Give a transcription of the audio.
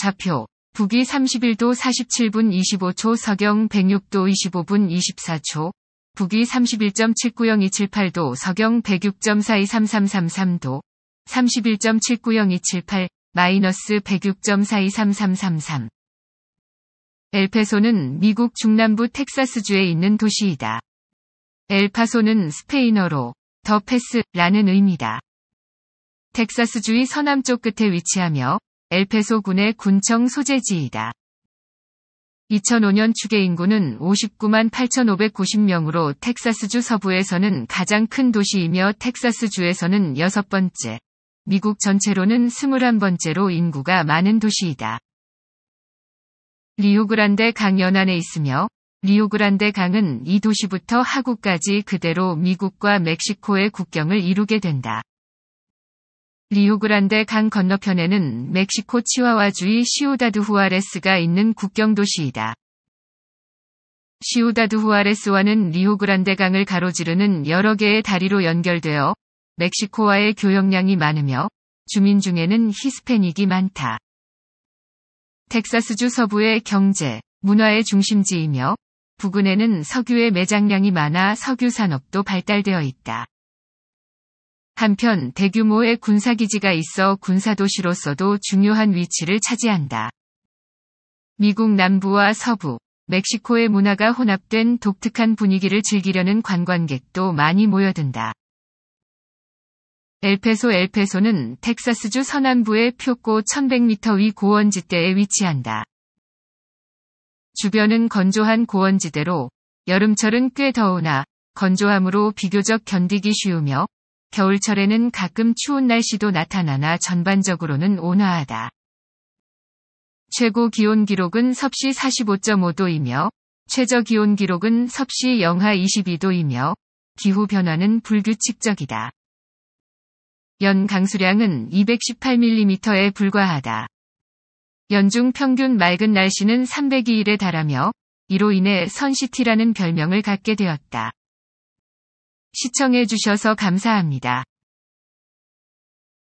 좌표 북위 31도 47분 25초 서경 106도 25분 24초 북위 31.790278도 서경 106.423333도 31.790278 마이너스 106.423333 엘페소는 미국 중남부 텍사스주에 있는 도시이다. 엘파소는 스페인어로 더 패스라는 의미다. 텍사스주의 서남쪽 끝에 위치하며 엘페소군의 군청 소재지이다. 2005년 추계 인구는 59만 8,590명으로 텍사스주 서부에서는 가장 큰 도시이며 텍사스주에서는 여섯 번째, 미국 전체로는 21번째로 인구가 많은 도시이다. 리오그란데 강 연안에 있으며 리오그란데 강은 이 도시부터 하구까지 그대로 미국과 멕시코의 국경을 이루게 된다. 리우그란데 강 건너편에는 멕시코 치와와주의 시우다드후아레스가 있는 국경 도시이다. 시우다드후아레스와는 리우그란데 강을 가로지르는 여러 개의 다리로 연결되어 멕시코와의 교역량이 많으며 주민 중에는 히스패닉이 많다. 텍사스주 서부의 경제, 문화의 중심지이며 부근에는 석유의 매장량이 많아 석유 산업도 발달되어 있다. 한편 대규모의 군사기지가 있어 군사도시로서도 중요한 위치를 차지한다. 미국 남부와 서부, 멕시코의 문화가 혼합된 독특한 분위기를 즐기려는 관광객도 많이 모여든다. 엘페소 엘페소는 텍사스주 서남부의 표고 1100m 위 고원지대에 위치한다. 주변은 건조한 고원지대로 여름철은 꽤 더우나 건조함으로 비교적 견디기 쉬우며 겨울철에는 가끔 추운 날씨도 나타나나 전반적으로는 온화하다. 최고 기온 기록은 섭씨 45.5도이며 최저 기온 기록은 섭씨 영하 22도이며 기후 변화는 불규칙적이다. 연 강수량은 218mm에 불과하다. 연중 평균 맑은 날씨는 302일에 달하며 이로 인해 선시티라는 별명을 갖게 되었다. 시청해주셔서 감사합니다.